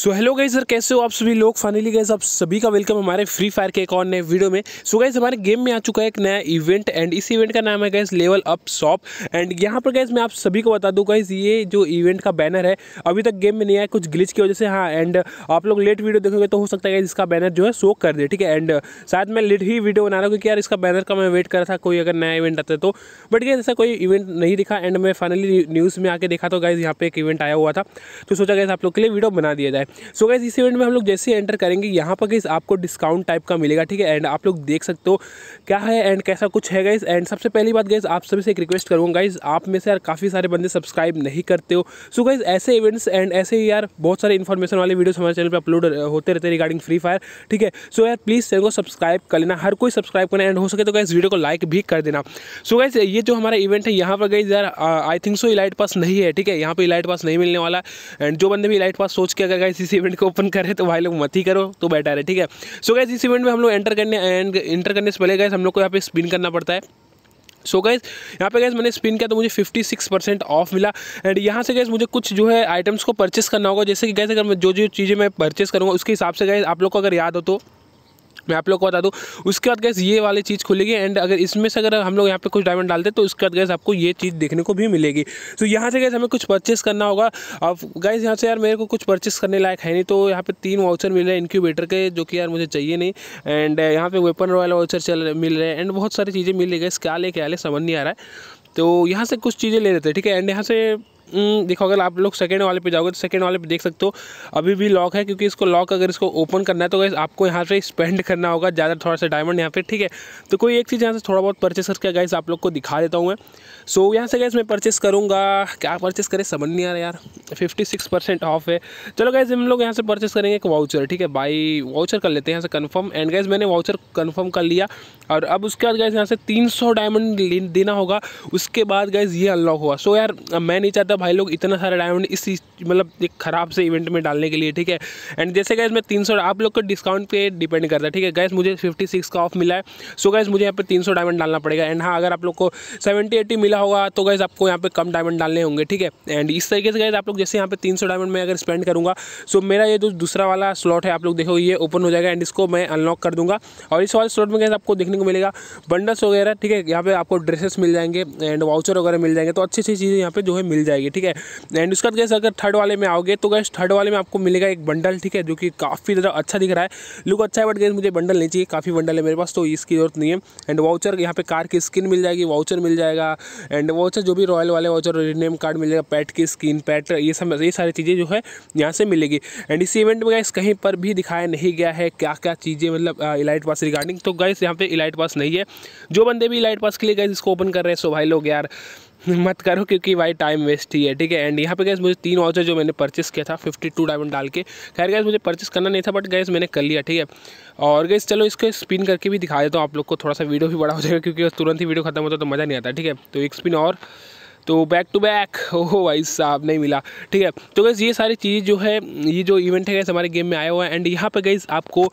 so hello guys sir कैसे हो आप सभी लोग फाइनली गाइज आप सभी का वेलकम हमारे फ्री फायर के एक और नए वीडियो में सो so, गाइज हमारे गेम में आ चुका है एक नया इवेंट एंड इस इवेंट का नाम है guys level up shop and यहाँ पर गाइज मैं आप सभी को बता दूँ गाइज ये जो इवेंट का बैनर है अभी तक गेम में नहीं आया कुछ ग्लिच की वजह से हाँ एंड आप लोग लेट वीडियो देखोगे तो हो सकता है इसका बैनर जो है शो कर दे ठीक है एंड शायद मैं लेट ही वीडियो बना रहा हूँ क्योंकि यार इसका बैनर का मैं वेट कर रहा था कोई अगर नया इवेंट आता है तो बट गाइज ऐसा कोई इवेंट नहीं दिखा एंड मैं फाइनली न्यूज़ में आके देखा तो गाइज यहाँ पर एक इवेंट आया हुआ था तो सोचा गया आप लोग के लिए वीडियो बना दिया जाए सो गैस इस इवेंट में हम लोग जैसे एंटर करेंगे यहाँ पर गैस आपको डिस्काउंट टाइप का मिलेगा ठीक है एंड आप लोग देख सकते हो क्या है एंड कैसा कुछ है गाइज एंड सबसे पहली बात गाइज आप सभी से एक रिक्वेस्ट करूँगा गाइज आप में से यार काफ़ी सारे बंदे सब्सक्राइब नहीं करते हो सो गाइज ऐसे इवेंट्स एंड ऐसे ही यार बहुत सारे इन्फॉर्मेशन वाले वीडियोज़ हमारे चैनल पर अपलोड होते रहते रिगार्डिंग फ्री फायर ठीक है सो यार प्लीज़ चैनल को सब्सक्राइब कर लेना हर कोई सब्सक्राइब करना एंड हो सके तो गाइज वीडियो को लाइक भी कर देना सो गाइज ये जो हमारा इवेंट है यहाँ पर गई यार I think so elite pass नहीं है ठीक है यहाँ पर इलाइट पास नहीं मिलने वाला एंड जो बंदे भी इलाइट पास सोच के अगर गाइज इस इवेंट को ओपन करें तो भाई लोग मत ही करो तो बेटर है ठीक है सो गैस इस इवेंट में हम लोग एंटर करने एंड एंटर करने से पहले गए हम लोग को यहाँ पे स्पिन करना पड़ता है सो so गैस यहाँ पे गैस मैंने स्पिन किया तो मुझे 56 परसेंट ऑफ मिला एंड यहाँ से गैस मुझे कुछ जो है आइटम्स को परचेस करना होगा जैसे कि गैस अगर मैं जो जो चीज़ें मैं परचेस करूँगा उसके हिसाब से गैस आप लोग को अगर याद हो तो मैं आप लोग को बता दूँ उसके बाद गैस ये वाली चीज़ खुलेगी एंड अगर इसमें से अगर हम लोग यहाँ पे कुछ डायमंड डालते हैं तो उसके बाद गैस आपको ये चीज़ देखने को भी मिलेगी तो यहाँ से गैस हमें कुछ परचेस करना होगा अब गैस यहाँ से यार मेरे को कुछ परचेस करने लायक है नहीं तो यहाँ पर तीन वाउचर मिल रहे हैं इनक्यूबेटर के जो कि यार मुझे चाहिए नहीं एंड uh, यहाँ पर वेपन रॉयल वाउचर चल मिल रहे हैं एंड बहुत सारी चीज़ें मिल रही गैस क्या ले क्या ले समझ नहीं आ रहा है तो यहाँ से कुछ चीज़ें ले लेते हैं ठीक है एंड यहाँ से हम्म, देखो अगर आप लोग सेकेंड वाले पे जाओगे तो सेकेंड वाले पे देख सकते हो अभी भी लॉक है क्योंकि इसको लॉक अगर इसको ओपन करना है तो गाइस आपको यहाँ से स्पेंड करना होगा ज़्यादा थोड़ा सा डायमंड यहाँ पे ठीक है तो कोई एक चीज़ यहाँ से थोड़ा बहुत परचेस करके गाइस आप लोग को दिखा देता हूँ मैं सो so, यहाँ से गैस मैं परचेस करूँगा क्या परचेस करें समझ नहीं आ रहा यार फिफ्टी सिक्स परसेंट ऑफ है चलो गैस हम लोग यहाँ से परचेस करेंगे एक वाउचर ठीक है बाई वाउचर कर लेते हैं यहाँ से कन्फर्म एंड गाइज मैंने वाउचर कन्फर्म कर लिया और अब उसके बाद गैस यहाँ से तीन डायमंड देना होगा उसके बाद गाइज ये अनलॉक हुआ सो यार मैं नहीं चाहता भाई लोग इतना सारा डायमंड इस मतलब एक ख़राब से इवेंट में डालने के लिए ठीक है एंड जैसे गैस मैं तीन सौ आप लोग का डिस्काउंट पे डिपेंड करता है ठीक है गैस मुझे फिफ्टी सिक्स का ऑफ मिला है सो गैस मुझे यहाँ पर तीन सौ डायमंड डालना पड़ेगा एंड हाँ अगर आप लोग को सेवेंटी एट्टी मिला होगा तो गैस आपको यहाँ पर कम डायमंड डालने होंगे ठीक है एंड इस तरीके से गैस आप लोग जैसे यहाँ पे तीन सौ डायमंड में अगर स्पेंड करूँगा सो मेरा ये जो दूसरा वाला स्लॉट है आप लोग देखो ये ओपन हो जाएगा एंड इसको मैं अनलॉक कर दूँगा और इस वाले स्लॉट में गैस आपको देखने को मिलेगा बंडस वगैरह ठीक है यहाँ पे आपको ड्रेसेस मिल जाएंगे एंड वाउचर वगैरह मिल जाएंगे तो अच्छी अच्छी चीज़ें यहाँ पे जो है मिल जाएगी जाएगी ठीक है एंड उसके बाद गैस अगर थर्ड वाले में आओगे तो गैस थर्ड वाले में आपको मिलेगा एक बंडल ठीक है जो कि काफ़ी ज़्यादा अच्छा दिख रहा है लुक अच्छा है बट गैस मुझे बंडल नहीं चाहिए काफ़ी बंडल है मेरे पास तो इसकी जरूरत नहीं है एंड वाउचर यहाँ पे कार की स्किन मिल जाएगी वाउचर मिल जाएगा एंड वाउचर जो भी रॉयल वाले वाउचर नेम कार्ड मिल जाएगा पैट की स्किन पैट ये सब ये सारी चीज़ें जो है यहाँ से मिलेगी एंड इसी इवेंट में गैस कहीं पर भी दिखाया नहीं गया है क्या क्या चीज़ें मतलब इलाइट पास रिगार्डिंग तो गैस यहाँ पे इलाइट पास नहीं है जो बंदे भी इलाइट पास के लिए गए इसको ओपन कर रहे हैं सो भाई लोग यार मत करो क्योंकि भाई टाइम वेस्ट ही है ठीक है एंड यहाँ पे गैस मुझे तीन ऑर्चर जो मैंने परचेस किया था फिफ्टी टू डायमंड डाल के खैर गैस मुझे परचेस करना नहीं था बट गैस मैंने कर लिया ठीक है और गैस चलो इसको स्पिन करके भी दिखा देता हूँ आप लोग को थोड़ा सा वीडियो भी बड़ा हो जाएगा क्योंकि तुरंत ही वीडियो खत्म होता तो मज़ा नहीं आता ठीक है तो एक स्पिन और तो बैक टू बैक ओहो भाई साहब नहीं मिला ठीक है तो गैस ये सारी चीज़ जो है ये जो इवेंट है गैस हमारे गेम में आया हुआ है एंड यहाँ पर गैस आपको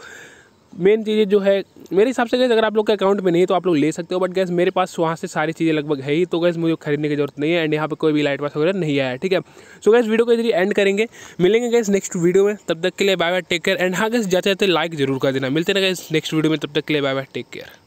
मेन चीज़ें जो है मेरे हिसाब से गैस अगर आप लोग के अकाउंट में नहीं है तो आप लोग ले सकते हो बट गैस मेरे पास वहाँ से सारी चीज़ें लगभग है ही तो गैस मुझे खरीदने की जरूरत नहीं है एंड यहाँ पे कोई भी लाइट पास वगैरह नहीं आया ठीक है सो गैस वीडियो के जरिए एंड करेंगे मिलेंगे गैस नेक्स्ट वीडियो में तब तक के लिए bye bye take care and हाँ गैस जाते जाते लाइक जरूर कर देना मिलते ना गैस नेक्स्ट वीडियो में तब तक के लिए बाय बाय टेक केयर